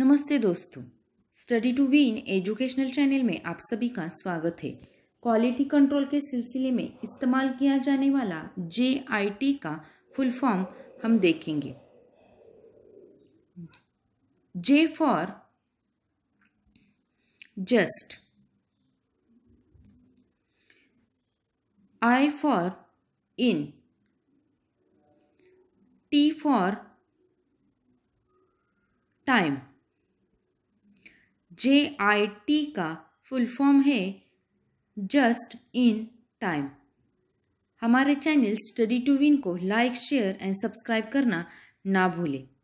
नमस्ते दोस्तों study to be in educational channel में आप सभी का स्वागत है क्वालिटी कंट्रोल के सिलसिले में इस्तेमाल किया जाने वाला जे आई टी का फुल फॉर्म हम देखेंगे J for just I for in T for time J I T का फुल फॉर्म है जस्ट इन टाइम हमारे चैनल स्टडी टू विन को लाइक शेयर एंड सब्सक्राइब करना ना भूलें